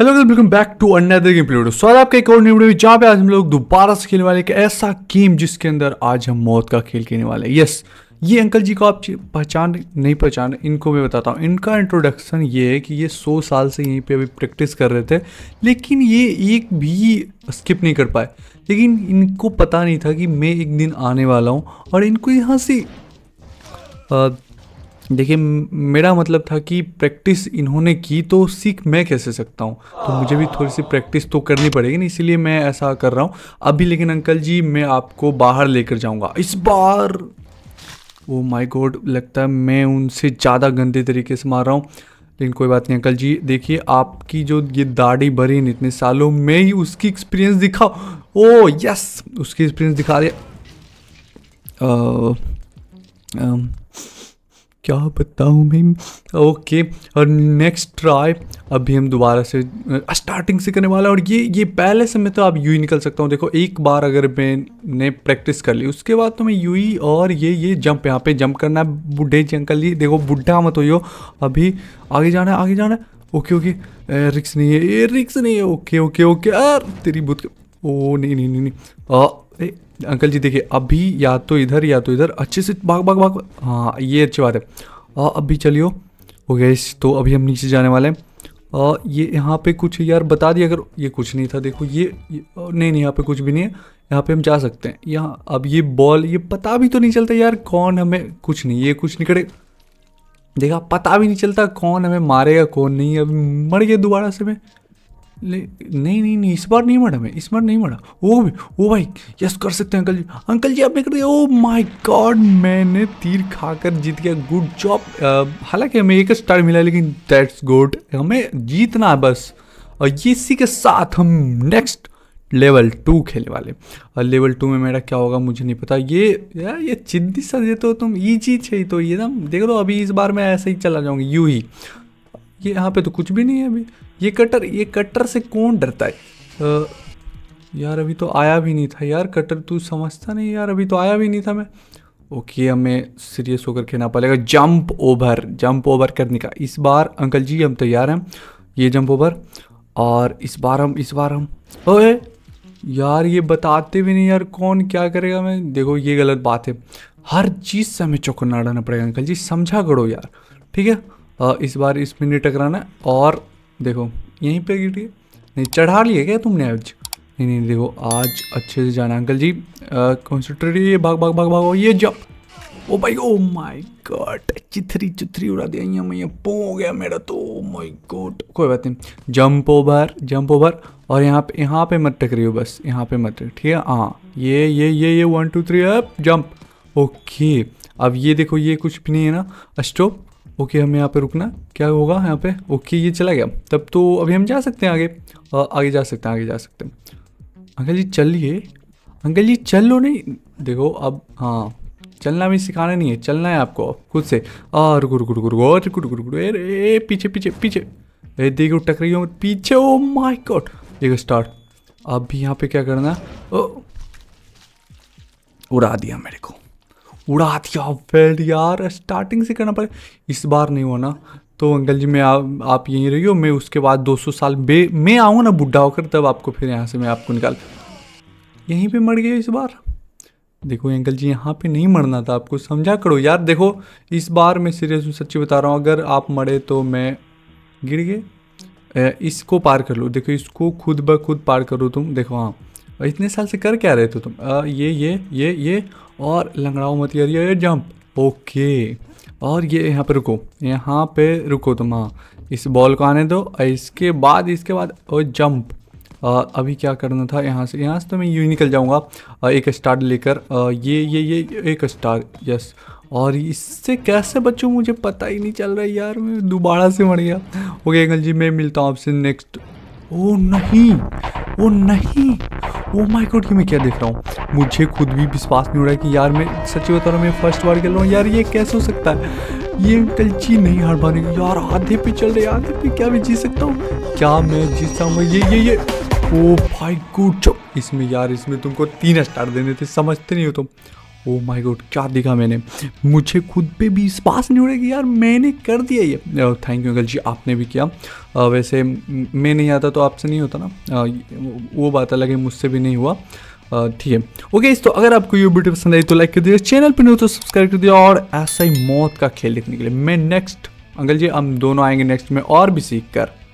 Hello welcome back to another game play स्वागत है आपका एक और न्यू वीडियो जहाँ पे आज हम लोग दोबारा से खेलने वाले एक ऐसा गेम जिसके अंदर आज हम मौत का खेल खेलने वाले हैं यस ये अंकल जी को आप पहचान नहीं पहचान इनको मैं बताता हूँ इनका इंट्रोडक्शन ये है कि ये सौ साल से यहीं पे अभी प्रैक्टिस कर रहे थे लेकिन ये एक भी स्किप नहीं कर पाए लेकिन इनको पता नहीं था कि मैं एक दिन आने वाला हूँ और इनको यहाँ से देखिए मेरा मतलब था कि प्रैक्टिस इन्होंने की तो सीख मैं कैसे सकता हूँ तो मुझे भी थोड़ी सी प्रैक्टिस तो करनी पड़ेगी ना इसीलिए मैं ऐसा कर रहा हूँ अभी लेकिन अंकल जी मैं आपको बाहर लेकर जाऊँगा इस बार वो माय गॉड लगता है मैं उनसे ज़्यादा गंदे तरीके से मार रहा हूँ लेकिन कोई बात नहीं अंकल जी देखिए आपकी जो ये दाढ़ी भरी है इतने सालों में ही उसकी एक्सपीरियंस दिखाओ ओ यस उसकी एक्सपीरियंस दिखा रहे क्या बताऊँ मैं ओके और नेक्स्ट ट्राई अभी हम दोबारा से स्टार्टिंग से करने वाला और ये ये पहले से मैं तो आप यू ही निकल सकता हूँ देखो एक बार अगर मैंने प्रैक्टिस कर ली उसके बाद तो मैं यू ही e और ये ये जंप यहाँ पे जंप करना है बूढ़े जी अंकल जी देखो बूढ़ा मत हो अभी आगे जाना है आगे जाना है ओके ओके रिक्स नहीं है ये रिक्स नहीं है ओके ओके ओके यार तेरी बुद्ध ओ नहीं नहीं नहीं नहीं अंकल जी देखिए अभी या तो इधर या तो इधर अच्छे से भाग भाग भाग हाँ ये अच्छी बात है आ, अभी चलियो हो गया तो अभी हम नीचे जाने वाले हैं आ, ये यहाँ पे कुछ यार बता दिया अगर ये कुछ नहीं था देखो ये, ये नहीं नहीं यहाँ पे कुछ भी नहीं है यहाँ पे हम जा सकते हैं यहाँ अब ये बॉल ये पता भी तो नहीं चलता यार कौन हमें कुछ नहीं ये कुछ नहीं देखा पता भी नहीं चलता कौन हमें मारेगा कौन नहीं अभी मर गया दोबारा से मैं नहीं नहीं नहीं इस बार नहीं मरा मैं इस बार नहीं मरा ओ ओ भाई यस कर सकते हैं अंकल जी अंकल जी आपने कर दिया ओ माय गॉड मैंने तीर खाकर जीत गया गुड जॉब हालांकि हमें एक स्टार मिला लेकिन दैट्स गुड हमें जीतना है बस और ये इसी के साथ हम नेक्स्ट लेवल टू खेलने वाले और लेवल टू में मेरा क्या होगा मुझे नहीं पता ये यार ये चिंदी सा दे तो तुम ईजी चाहिए तो ये ना देख लो अभी इस बार मैं ऐसे ही चला जाऊँगी यू ही ये यहाँ पे तो कुछ भी नहीं है अभी ये कटर ये कटर से कौन डरता है आ, यार अभी तो आया भी नहीं था यार कटर तू समझता नहीं यार अभी तो आया भी नहीं था मैं ओके okay, हमें सीरियस होकर खेलना पड़ेगा जंप ओवर जंप ओवर करने का इस बार अंकल जी हम तैयार हैं ये जंप ओवर और इस बार हम इस बार हम ओए यार ये बताते भी नहीं यार कौन क्या करेगा मैं देखो ये गलत बात है हर चीज़ से हमें चौकना डालना पड़ेगा अंकल जी समझा करो यार ठीक है इस बार इसमें नहीं टकराना और देखो यहीं पे गए नहीं चढ़ा लिए क्या तुमने आज नहीं नहीं देखो आज अच्छे से जाना अंकल जी ये भाग भाग भाग भागो ये जब ओ भाई ओ माय गॉड चिथरी चिथरी उड़ा दिया यहाँ मैं पो हो गया मेरा तो ओ माय गॉड कोई बात नहीं जंप ओवर जंप ओवर और यहाँ पे यहाँ पे मत हो बस यहाँ पे मत ठीक है हाँ ये ये ये ये one two three up jump okay अब ये देखो ये कुछ भी नहीं है ना स्टॉप ओके हमें यहाँ पे रुकना क्या होगा यहाँ पे ओके ये चला गया तब तो अभी हम जा सकते हैं आगे आ, आगे जा सकते हैं आगे जा सकते हैं अंकल जी चलिए अंकल जी चल लो नहीं देखो अब हाँ चलना भी सिखाना नहीं है चलना है आपको खुद से आ रुको रुको रुको रुको रुको रुको रुको अरे पीछे पीछे पीछे अरे देखो टक रही पीछे ओ माई कॉट देखो स्टार्ट अब भी यहाँ पे क्या करना उड़ा दिया मेरे को उड़ा दिया फेल्ड यार स्टार्टिंग से करना पड़े इस बार नहीं होना तो अंकल जी मैं आ, आप यहीं हो मैं उसके बाद 200 साल बे मैं आऊँगा ना बुढ़ा होकर तब आपको फिर यहाँ से मैं आपको निकाल यहीं पे मर गए इस बार देखो अंकल जी यहाँ पे नहीं मरना था आपको समझा करो यार देखो इस बार मैं सीरियस हूँ सच्ची बता रहा हूँ अगर आप मरे तो मैं गिर गए इसको पार कर लो देखो इसको खुद ब खुद पार करो तुम देखो हाँ इतने साल से कर क्या रहे थे तुम आ, ये ये ये ये और लंगड़ाओ मत करिए ये जंप ओके और ये यहाँ पे रुको यहाँ पे रुको तुम तो हाँ इस बॉल को आने दो इसके बाद इसके बाद ओ जंप आ, अभी क्या करना था यहाँ से यहाँ से तो मैं यूँ निकल जाऊँगा एक स्टार लेकर ये ये ये एक स्टार यस और इससे कैसे बचूँ मुझे पता ही नहीं चल रहा यार मैं दोबारा से मर गया ओके अंकल जी मैं मिलता हूँ आपसे नेक्स्ट ओ नहीं ओ नहीं ओ माय गॉड ये मैं क्या देख रहा हूँ मुझे खुद भी विश्वास नहीं हो रहा है कि यार मैं सच्ची बता रहा हूँ मैं फर्स्ट बार खेल रहा हूँ यार ये कैसे हो सकता है ये कलची नहीं हार पा की यार आधे पे चल रहे आधे पे क्या मैं जीत सकता हूँ क्या मैं जीत सकता हूँ ये ये ये ओ भाई गुड इसमें यार इसमें तुमको तीन स्टार देने थे समझते नहीं हो तुम तो। ओ माय गॉड क्या दिखा मैंने मुझे खुद पे भी विश्वास नहीं हो रहा कि यार मैंने कर दिया ये थैंक यू अंकल जी आपने भी किया आ, वैसे मैं नहीं आता तो आपसे नहीं होता ना आ, वो बात अलग है मुझसे भी नहीं हुआ ठीक है ओके इस तो अगर आपको ये वीडियो पसंद आई तो लाइक कर दिया चैनल पर नहीं हो तो सब्सक्राइब कर दिया और ऐसा ही मौत का खेल देखने के लिए मैं नेक्स्ट अंकल जी हम दोनों आएंगे नेक्स्ट में और भी सीख कर